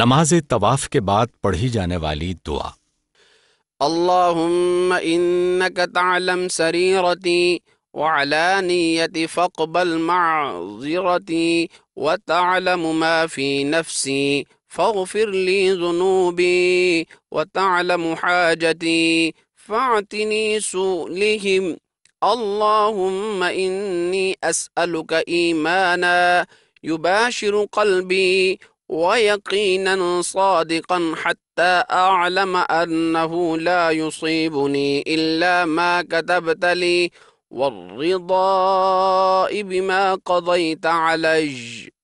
نماز طواف کے بعد پڑھی جانے والی دعا تعلم اللہ عالی فق بل معتی و تالم نفسی فق وتعلم جنوبی و تعالم حاجتی فاطنی سلیم اللّہ يباشر قلبي ويقينا صادقا حتى أعلم أنه لا يصيبني إلا ما كتبت لي والرضاء بما قضيت علي